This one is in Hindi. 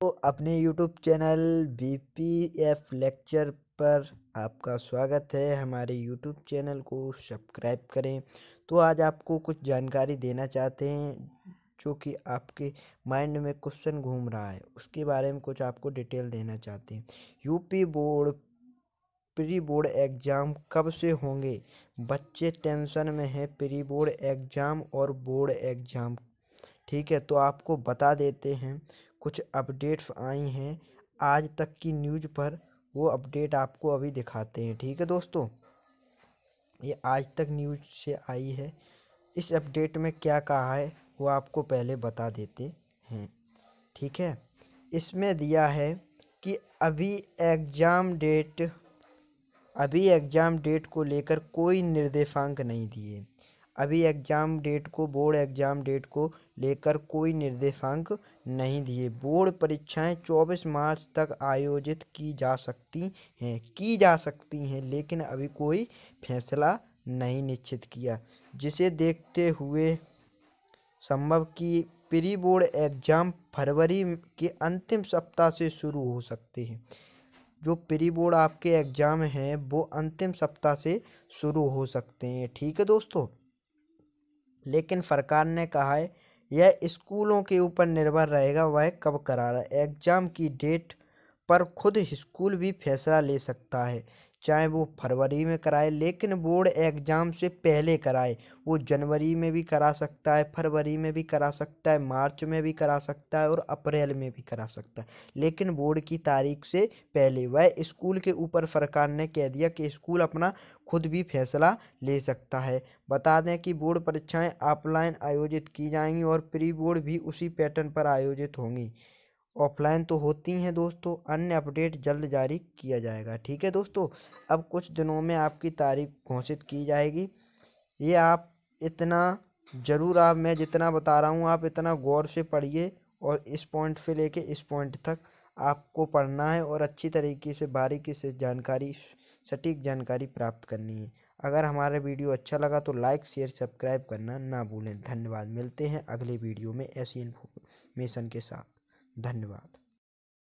तो अपने YouTube channel B P F lecture पर आपका स्वागत है हमारे YouTube चैनल को सब्सक्राइब करें तो आज आपको कुछ जानकारी देना चाहते हैं जो कि आपके माइंड में क्वेश्चन घूम रहा है उसके बारे में कुछ आपको डिटेल देना चाहते हैं UP board pre board exam कब से होंगे बच्चे टेंशन में हैं प्री बोर्ड एग्ज़ाम और बोर्ड एग्ज़ाम ठीक है तो आपको बता देते हैं कुछ अपडेट्स आई हैं आज तक की न्यूज पर वो अपडेट आपको अभी दिखाते हैं ठीक है दोस्तों ये आज तक न्यूज से आई है इस अपडेट में क्या कहा है वो आपको पहले बता देते हैं ठीक है इसमें दिया है कि अभी एग्ज़ाम डेट अभी एग्ज़ाम डेट को लेकर कोई निर्देशांक नहीं दिए अभी एग्ज़ाम डेट को बोर्ड एग्ज़ाम डेट को लेकर कोई निर्देशांक नहीं दिए बोर्ड परीक्षाएं 24 मार्च तक आयोजित की जा सकती हैं की जा सकती हैं लेकिन अभी कोई फैसला नहीं निश्चित किया जिसे देखते हुए संभव कि प्री बोर्ड एग्ज़ाम फरवरी के अंतिम सप्ताह से शुरू हो सकते हैं जो प्री बोर्ड आपके एग्ज़ाम हैं वो अंतिम सप्ताह से शुरू हो सकते हैं ठीक है दोस्तों लेकिन सरकार ने कहा है यह स्कूलों के ऊपर निर्भर रहेगा वह कब करा रहा है एग्ज़ाम की डेट पर खुद स्कूल भी फैसला ले सकता है चाहे वो फरवरी में कराए लेकिन बोर्ड एग्ज़ाम से पहले कराए वो जनवरी में भी करा सकता है फरवरी में भी करा सकता है मार्च में भी करा सकता है और अप्रैल में भी करा सकता है लेकिन बोर्ड की तारीख से पहले वह स्कूल के ऊपर सरकार ने कह दिया कि स्कूल अपना खुद भी फैसला ले सकता है बता दें कि बोर्ड परीक्षाएं ऑफलाइन आयोजित की जाएंगी और प्री बोर्ड भी उसी पैटर्न पर आयोजित होंगी ऑफलाइन तो होती हैं दोस्तों अन्य अपडेट जल्द जारी किया जाएगा ठीक है दोस्तों अब कुछ दिनों में आपकी तारीख घोषित की जाएगी ये आप इतना ज़रूर आप मैं जितना बता रहा हूँ आप इतना गौर से पढ़िए और इस पॉइंट से लेके इस पॉइंट तक आपको पढ़ना है और अच्छी तरीके से बारीकी से जानकारी सटीक जानकारी प्राप्त करनी है अगर हमारा वीडियो अच्छा लगा तो लाइक शेयर सब्सक्राइब करना ना भूलें धन्यवाद मिलते हैं अगले वीडियो में ऐसी इन्फॉर्मेशन के साथ धन्यवाद